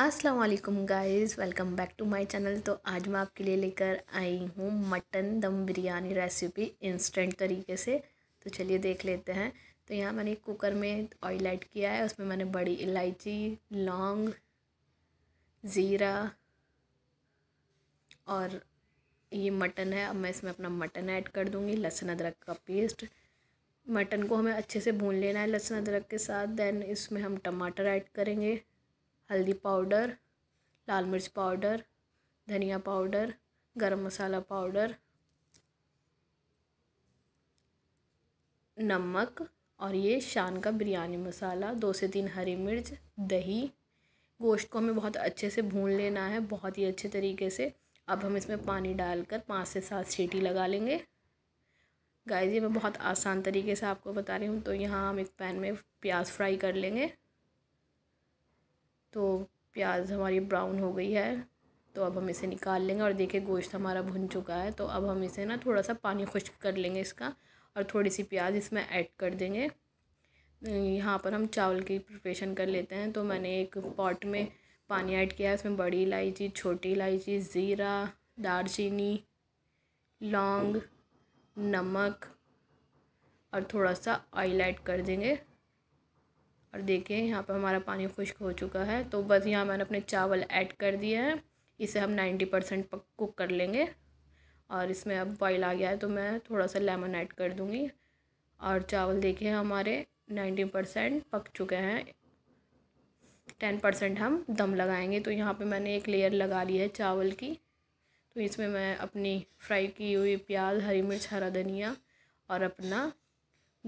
अस्सलाम वालेकुम guys welcome back to my channel तो आज मैं आपके लिए लेकर आई हूँ मटन दम बिरयानी रेसिपी इंस्टेंट तरीके से तो चलिए देख लेते हैं तो यहाँ मैंने कुकर में ऑयल ऐड किया है उसमें मैंने बड़ी इलायची लौंग ज़ीरा और ये मटन है अब मैं इसमें अपना मटन ऐड कर दूँगी लहसुन अदरक का पेस्ट मटन को हमें अच्छे से भून लेना है लहसुन अदरक के साथ दैन इसमें हम टमाटर ऐड करेंगे हल्दी पाउडर लाल मिर्च पाउडर धनिया पाउडर गरम मसाला पाउडर नमक और ये शान का बिरयानी मसाला दो से तीन हरी मिर्च दही गोश्त को हमें बहुत अच्छे से भून लेना है बहुत ही अच्छे तरीके से अब हम इसमें पानी डालकर पाँच से सात सीटी लगा लेंगे गाय जी मैं बहुत आसान तरीके से आपको बता रही हूँ तो यहाँ हम एक पैन में प्याज फ्राई कर लेंगे तो प्याज हमारी ब्राउन हो गई है तो अब हम इसे निकाल लेंगे और देखिए गोश्त हमारा भुन चुका है तो अब हम इसे ना थोड़ा सा पानी खुश्क कर लेंगे इसका और थोड़ी सी प्याज इसमें ऐड कर देंगे यहाँ पर हम चावल की प्रिपरेशन कर लेते हैं तो मैंने एक पॉट में पानी ऐड किया है उसमें बड़ी इलायची छोटी इलायची ज़ीरा दालचीनी लौंग नमक और थोड़ा सा ऑयल ऐड कर देंगे और देखिए यहाँ पर हमारा पानी खुश्क हो चुका है तो बस यहाँ मैंने अपने चावल ऐड कर दिए हैं इसे हम नाइन्टी परसेंट पक कुक कर लेंगे और इसमें अब बॉईल आ गया है तो मैं थोड़ा सा लेमन ऐड कर दूँगी और चावल देखिए हमारे नाइन्टी परसेंट पक चुके हैं टेन परसेंट हम दम लगाएंगे तो यहाँ पे मैंने एक लेयर लगा ली है चावल की तो इसमें मैं अपनी फ्राई की हुई प्याज हरी मिर्च हरा धनिया और अपना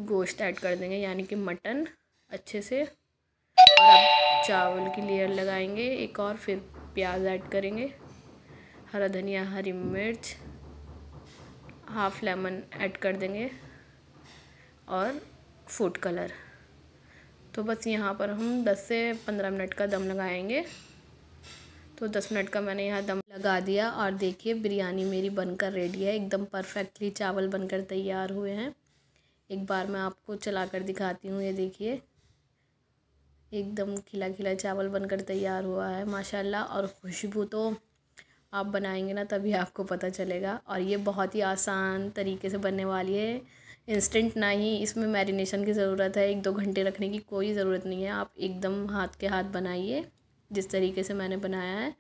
गोश्त ऐड कर देंगे यानी कि मटन अच्छे से और अब चावल की लेयर लगाएंगे एक और फिर प्याज ऐड करेंगे हरा धनिया हरी मिर्च हाफ लेमन ऐड कर देंगे और फूड कलर तो बस यहाँ पर हम 10 से 15 मिनट का दम लगाएंगे तो 10 मिनट का मैंने यहाँ दम लगा दिया और देखिए बिरयानी मेरी बनकर रेडी है एकदम परफेक्टली चावल बनकर तैयार हुए हैं एक बार मैं आपको चला कर दिखाती हूँ ये देखिए एकदम खिला खिला चावल बनकर तैयार हुआ है माशाल्लाह और खुशबू तो आप बनाएंगे ना तभी आपको पता चलेगा और ये बहुत ही आसान तरीके से बनने वाली है इंस्टेंट ना ही इसमें मैरिनेशन की ज़रूरत है एक दो घंटे रखने की कोई ज़रूरत नहीं है आप एकदम हाथ के हाथ बनाइए जिस तरीके से मैंने बनाया है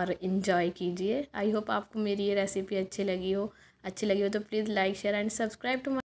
और इन्जॉय कीजिए आई होप आपको मेरी ये रेसिपी अच्छी लगी हो अच्छी लगी हो तो please like share and subscribe to